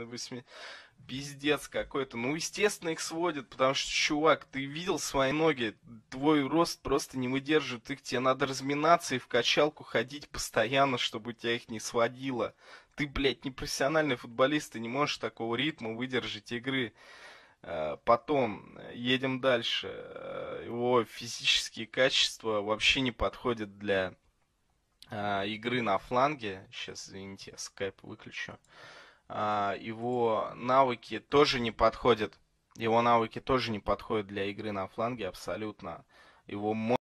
на 8. Пиздец какой-то. Ну, естественно, их сводят, потому что, чувак, ты видел свои ноги, твой рост просто не выдержит, их, тебе надо разминаться и в качалку ходить постоянно, чтобы тебя их не сводило. Ты, блядь, не профессиональный футболист, ты не можешь такого ритма выдержать игры. Э, потом э, едем дальше. Э, его физические качества вообще не подходят для игры на фланге. Сейчас, извините, я скайп выключу. А, его навыки тоже не подходят. Его навыки тоже не подходят для игры на фланге абсолютно. Его